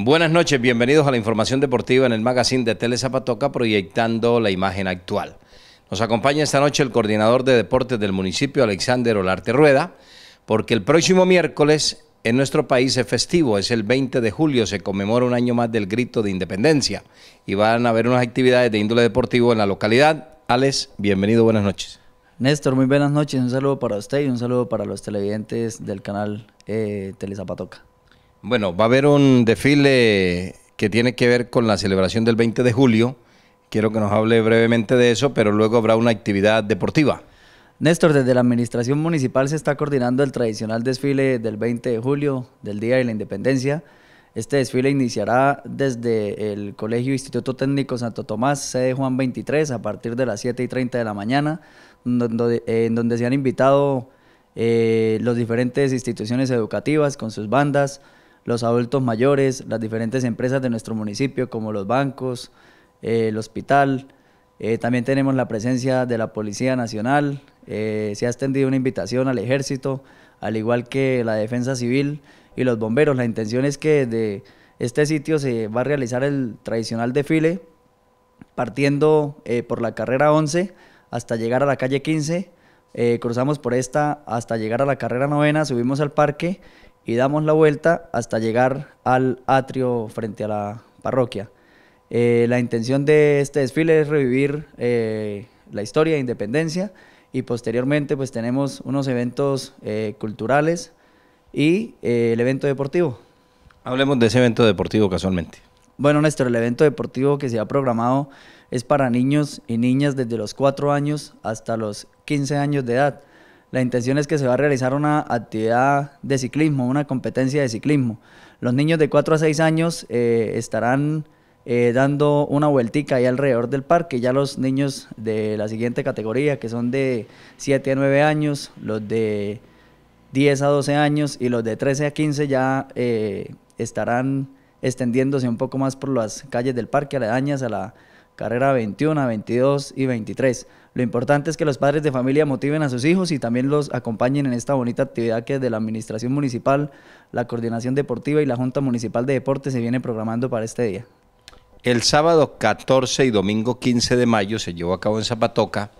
Buenas noches, bienvenidos a la información deportiva en el magazine de Tele Zapatoca, proyectando la imagen actual. Nos acompaña esta noche el coordinador de deportes del municipio, Alexander Olarte Rueda, porque el próximo miércoles en nuestro país es festivo, es el 20 de julio, se conmemora un año más del grito de independencia y van a haber unas actividades de índole deportivo en la localidad. Alex, bienvenido, buenas noches. Néstor, muy buenas noches, un saludo para usted y un saludo para los televidentes del canal eh, Tele Zapatoca. Bueno, va a haber un desfile que tiene que ver con la celebración del 20 de julio. Quiero que nos hable brevemente de eso, pero luego habrá una actividad deportiva. Néstor, desde la Administración Municipal se está coordinando el tradicional desfile del 20 de julio, del Día de la Independencia. Este desfile iniciará desde el Colegio Instituto Técnico Santo Tomás, sede Juan 23, a partir de las 7 y 30 de la mañana, en donde se han invitado eh, las diferentes instituciones educativas con sus bandas, los adultos mayores, las diferentes empresas de nuestro municipio, como los bancos, eh, el hospital. Eh, también tenemos la presencia de la Policía Nacional. Eh, se ha extendido una invitación al ejército, al igual que la Defensa Civil y los bomberos. La intención es que desde este sitio se va a realizar el tradicional desfile, partiendo por la carrera 11 hasta llegar a la calle 15. cruzamos por esta hasta llegar a la carrera novena, subimos al parque y damos la vuelta hasta llegar al atrio frente a la parroquia. Eh, la intención de este desfile es revivir eh, la historia de Independencia y posteriormente pues tenemos unos eventos eh, culturales y el evento deportivo. Hablemos de ese evento deportivo casualmente. Bueno, nuestro el evento deportivo que se ha programado es para niños y niñas desde los 4 años hasta los 15 años de edad. La intención es que se va a realizar una actividad de ciclismo, una competencia de ciclismo. Los niños de 4 a 6 años eh, estarán eh, dando una vueltica ahí alrededor del parque. Ya los niños de la siguiente categoría, que son de 7 a 9 años, los de 10 a 12 años y los de 13 a 15 ya eh, estarán extendiéndose un poco más por las calles del parque, aledañas a la carrera 21, 22 y 23. Lo importante es que los padres de familia motiven a sus hijos y también los acompañen en esta bonita actividad que desde la Administración Municipal, la Coordinación Deportiva y la Junta Municipal de Deportes se viene programando para este día. El sábado 14 y domingo 15 de mayo se llevó a cabo en Zapatoca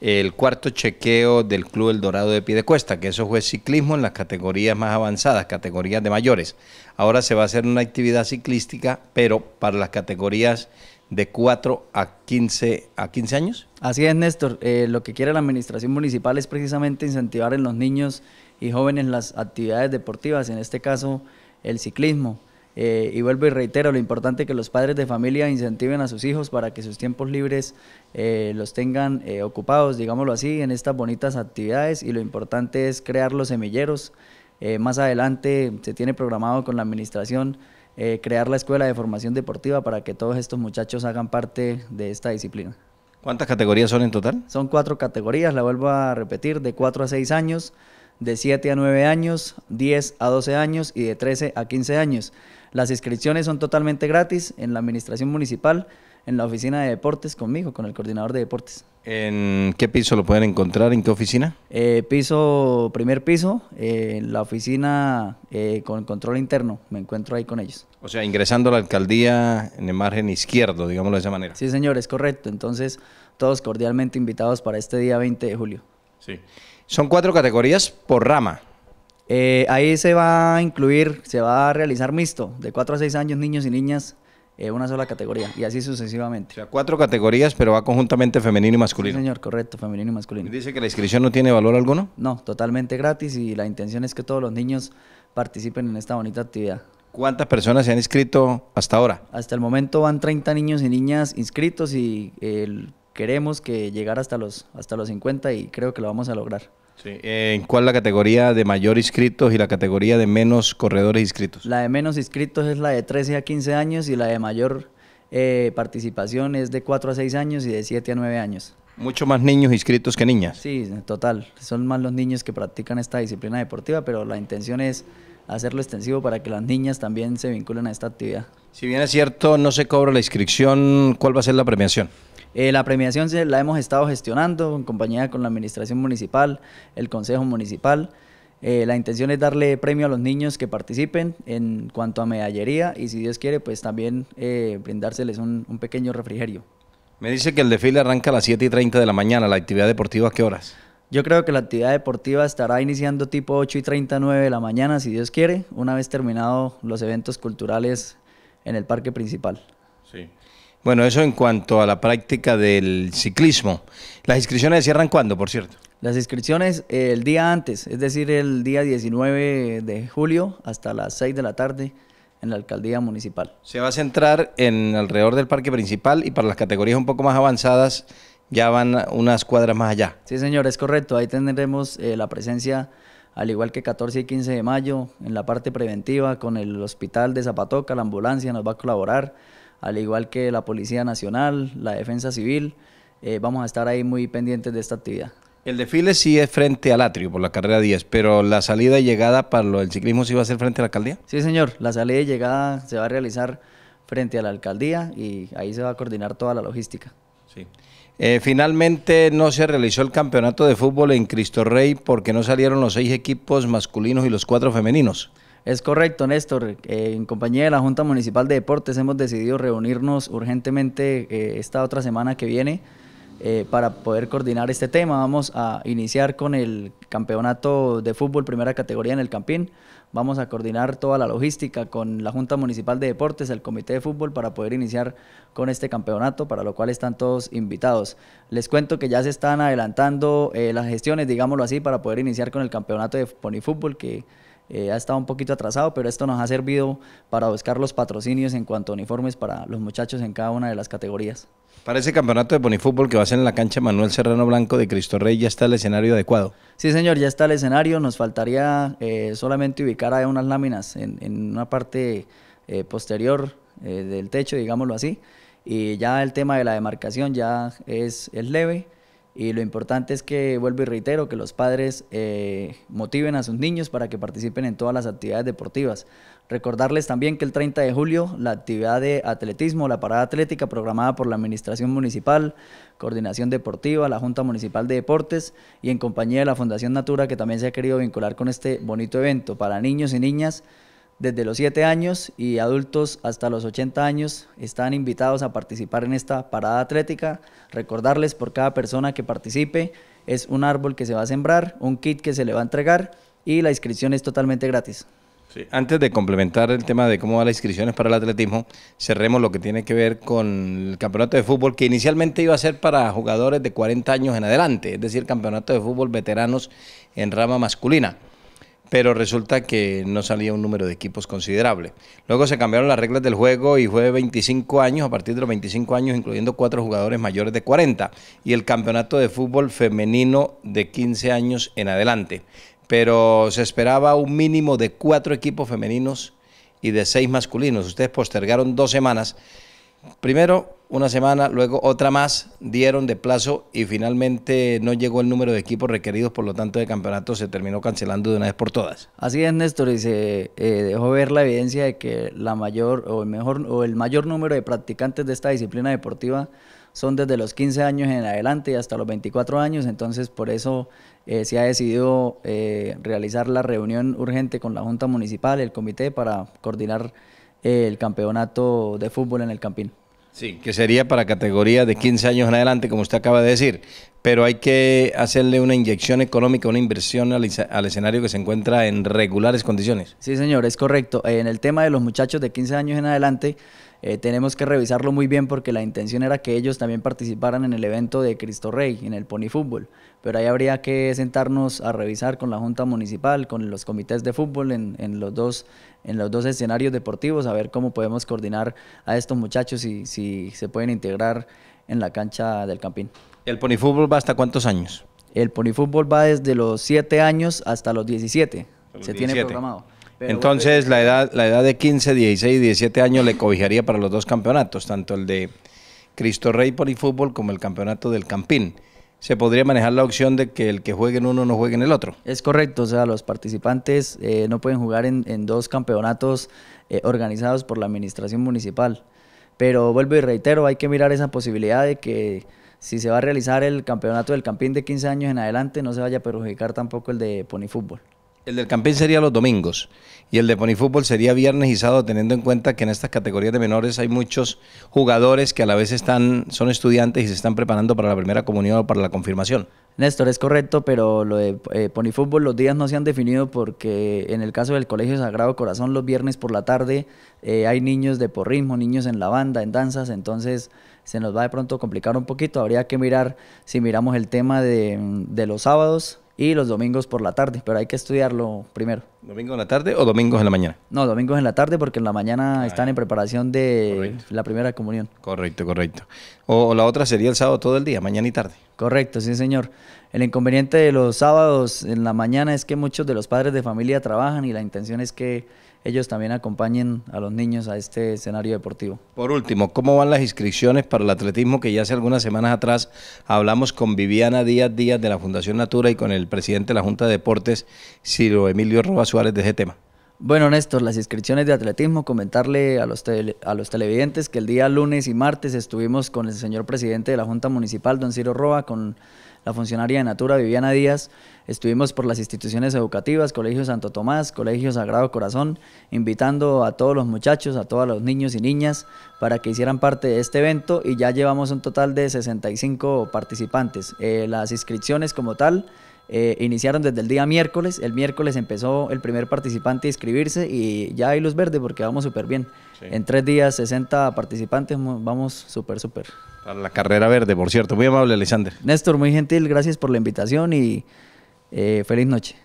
el cuarto chequeo del Club El Dorado de Piedecuesta, que eso fue ciclismo en las categorías más avanzadas, categorías de mayores. Ahora se va a hacer una actividad ciclística, pero para las categorías de 4 a 15, a años. Así es, Néstor. Eh, lo que quiere la Administración Municipal es precisamente incentivar en los niños y jóvenes las actividades deportivas, en este caso el ciclismo. Eh, y vuelvo y reitero lo importante que los padres de familia incentiven a sus hijos para que sus tiempos libres eh, los tengan ocupados, digámoslo así, en estas bonitas actividades y lo importante es crear los semilleros. más adelante se tiene programado con la administración eh, crear la escuela de formación deportiva para que todos estos muchachos hagan parte de esta disciplina. ¿Cuántas categorías son en total? Son cuatro categorías, la vuelvo a repetir, de 4 a 6 años, de 7 a 9 años, 10 a 12 años y de 13 a 15 años. Las inscripciones son totalmente gratis en la administración municipal en la oficina de deportes conmigo, con el coordinador de deportes. ¿En qué piso lo pueden encontrar? ¿En qué oficina? Eh, piso, primer piso, eh, en la oficina eh, con control interno, me encuentro ahí con ellos. O sea, ingresando a la alcaldía en el margen izquierdo, digámoslo de esa manera. Sí, señor, es correcto. Entonces, todos cordialmente invitados para este día 20 de julio. Sí. Son cuatro categorías por rama. ahí se va a incluir, se va a realizar mixto, de 4 a 6 años, niños y niñas eh, una sola categoría y así sucesivamente. O sea, cuatro categorías, pero va conjuntamente femenino y masculino. señor, correcto, femenino y masculino. ¿Y dice que la inscripción no tiene valor alguno? No, totalmente gratis y la intención es que todos los niños participen en esta bonita actividad. ¿Cuántas personas se han inscrito hasta ahora? Hasta el momento van 30 niños y niñas inscritos y eh, queremos que llegar hasta los, hasta los 50 y creo que lo vamos a lograr. ¿En eh, cuál la categoría de mayor inscritos y la categoría de menos corredores inscritos? La de menos inscritos es la de 13 a 15 años y la de mayor eh, participación es de 4 a 6 años y de 7 a 9 años. Mucho más niños inscritos que niñas. Sí, en total. Son más los niños que practican esta disciplina deportiva, pero la intención es hacerlo extensivo para que las niñas también se vinculen a esta actividad. Si bien es cierto, no se cobra la inscripción, ¿cuál va a ser la premiación? Eh, la premiación la hemos estado gestionando en compañía con la administración municipal, el consejo municipal. Eh, la intención es darle premio a los niños que participen en cuanto a medallería y si Dios quiere, pues también eh, brindárseles un, pequeño refrigerio. Me dice que el desfile arranca a las 7 y 30 de la mañana. ¿La actividad deportiva a qué horas? Yo creo que la actividad deportiva estará iniciando tipo 8 y 39 de la mañana, si Dios quiere, una vez terminados los eventos culturales en el parque principal. Sí. Bueno, eso en cuanto a la práctica del ciclismo. ¿Las inscripciones cierran cuándo, por cierto? Las inscripciones eh, el día antes, es decir, el día 19 de julio hasta las 6 de la tarde en la alcaldía municipal. Se va a centrar en alrededor del parque principal y para las categorías un poco más avanzadas ya van unas cuadras más allá. Sí, señor, es correcto. Ahí tendremos eh, la presencia, al igual que 14 y 15 de mayo, en la parte preventiva con el hospital de Zapatoca, la ambulancia nos va a colaborar al igual que la Policía Nacional, la Defensa Civil. Eh, vamos a estar ahí muy pendientes de esta actividad. El desfile sí es frente al atrio por la carrera 10, pero la salida y llegada para lo ciclismo sí va a ser frente a la alcaldía. Sí, señor, la salida y llegada se va a realizar frente a la alcaldía y ahí se va a coordinar toda la logística. Sí. Eh, finalmente no se realizó el campeonato de fútbol en Cristo Rey porque no salieron los seis equipos masculinos y los cuatro femeninos. Es correcto, Néstor. Eh, en compañía de la Junta Municipal de Deportes hemos decidido reunirnos urgentemente eh, esta otra semana que viene eh, para poder coordinar este tema. Vamos a iniciar con el campeonato de fútbol primera categoría en el Campín. Vamos a coordinar toda la logística con la Junta Municipal de Deportes, el Comité de Fútbol, para poder iniciar con este campeonato, para lo cual están todos invitados. Les cuento que ya se están adelantando las gestiones, digámoslo así, para poder iniciar con el campeonato de ponifútbol que eh, ha estado un poquito atrasado, pero esto nos ha servido para buscar los patrocinios en cuanto a uniformes para los muchachos en cada una de las categorías. Para ese campeonato de ponifútbol que va a ser en la cancha Manuel Serrano Blanco de Cristo Rey, ¿ya está el escenario adecuado? Sí, señor, ya está el escenario. Nos faltaría eh, solamente ubicar ahí unas láminas en, una parte eh, posterior del techo, digámoslo así. Y ya el tema de la demarcación ya es, es leve. Y lo importante es que, vuelvo y reitero, que los padres eh, motiven a sus niños para que participen en todas las actividades deportivas. Recordarles también que el 30 de julio la actividad de atletismo, la parada atlética programada por la Administración Municipal, Coordinación Deportiva, la Junta Municipal de Deportes y en compañía de la Fundación Natura que también se ha querido vincular con este bonito evento para niños y niñas desde los 7 años y adultos hasta los 80 años están invitados a participar en esta parada atlética. Recordarles por cada persona que participe es un árbol que se va a sembrar, un kit que se le va a entregar y la inscripción es totalmente gratis. Antes de complementar el tema de cómo van las inscripciones para el atletismo, cerremos lo que tiene que ver con el campeonato de fútbol que inicialmente iba a ser para jugadores de 40 años en adelante, es decir, campeonato de fútbol veteranos en rama masculina pero resulta que no salía un número de equipos considerable. Luego se cambiaron las reglas del juego y fue 25 años, a partir de los 25 años, incluyendo cuatro jugadores mayores de 40, y el campeonato de fútbol femenino de 15 años en adelante. Pero se esperaba un mínimo de cuatro equipos femeninos y de seis masculinos. Ustedes postergaron dos semanas Primero una semana, luego otra más, dieron de plazo y finalmente no llegó el número de equipos requeridos, por lo tanto el campeonato se terminó cancelando de una vez por todas. Así es, Néstor, y se eh, dejó ver la evidencia de que la mayor o el mejor o el mayor número de practicantes de esta disciplina deportiva son desde los 15 años en adelante y hasta los 24 años, entonces por eso eh, se ha decidido eh, realizar la reunión urgente con la Junta Municipal, el comité, para coordinar el campeonato de fútbol en el Campín. Sí, que sería para categoría de 15 años en adelante, como usted acaba de decir. Pero hay que hacerle una inyección económica, una inversión al, escenario que se encuentra en regulares condiciones. Sí, señor, es correcto. En el tema de los muchachos de 15 años en adelante, eh, tenemos que revisarlo muy bien porque la intención era que ellos también participaran en el evento de Cristo Rey, en el Pony Fútbol. Pero ahí habría que sentarnos a revisar con la Junta Municipal, con los comités de fútbol en, los, dos, en los dos escenarios deportivos, a ver cómo podemos coordinar a estos muchachos y si se pueden integrar en la cancha del Campín. ¿El Pony Fútbol va hasta cuántos años? El Pony Fútbol va desde los 7 años hasta los 17. se tiene programado. Entonces, la edad, la edad de 15, 16 y 17 años le cobijaría para los dos campeonatos, tanto el de Cristo Rey por fútbol como el campeonato del Campín. Se podría manejar la opción de que el que juegue en uno no juegue en el otro. Es correcto, o sea, los participantes eh, no pueden jugar en, dos campeonatos eh, organizados por la administración municipal. Pero vuelvo y reitero, hay que mirar esa posibilidad de que si se va a realizar el campeonato del Campín de 15 años en adelante, no se vaya a perjudicar tampoco el de Pony Fútbol. El del Campín sería los domingos y el de Ponifútbol sería viernes y sábado, teniendo en cuenta que en estas categorías de menores hay muchos jugadores que a la vez están, son estudiantes y se están preparando para la primera comunión o para la confirmación. Néstor, es correcto, pero lo de eh, los días no se han definido porque en el caso del Colegio Sagrado Corazón los viernes por la tarde eh, hay niños de porrismo, niños en la banda, en danzas, entonces se nos va de pronto complicar un poquito. Habría que mirar si miramos el tema de los sábados, y los domingos por la tarde, pero hay que estudiarlo primero. ¿Domingo en la tarde o domingos en la mañana? No, domingos en la tarde porque en la mañana ah, están en preparación de la primera comunión. Correcto, correcto. O, la otra sería el sábado todo el día, mañana y tarde. Correcto, sí señor. El inconveniente de los sábados en la mañana es que muchos de los padres de familia trabajan y la intención es que ellos también acompañen a los niños a este escenario deportivo. Por último, ¿cómo van las inscripciones para el atletismo que ya hace algunas semanas atrás hablamos con Viviana Díaz Díaz de la Fundación Natura y con el presidente de la Junta de Deportes, Ciro Emilio Rojas de ese tema. Bueno, Néstor, las inscripciones de atletismo, comentarle a los, a los televidentes que el día lunes y martes estuvimos con el señor presidente de la Junta Municipal, don Ciro Roa, con la funcionaria de Natura, Viviana Díaz. Estuvimos por las instituciones educativas, Colegio Santo Tomás, Colegio Sagrado Corazón, invitando a todos los muchachos, a todos los niños y niñas para que hicieran parte de este evento y ya llevamos un total de 65 participantes. Eh, las inscripciones como tal eh, iniciaron desde el día miércoles. El miércoles empezó el primer participante a inscribirse y ya hay luz verde porque vamos súper bien. En tres días, 60 participantes, vamos súper, súper. Para la carrera verde, por cierto. Muy amable, Alexander. Néstor, muy gentil, gracias por la invitación y eh, feliz noche.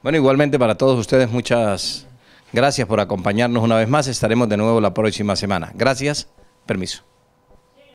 Bueno, igualmente para todos ustedes, muchas gracias por acompañarnos una vez más. Estaremos de nuevo la próxima semana. Gracias, permiso.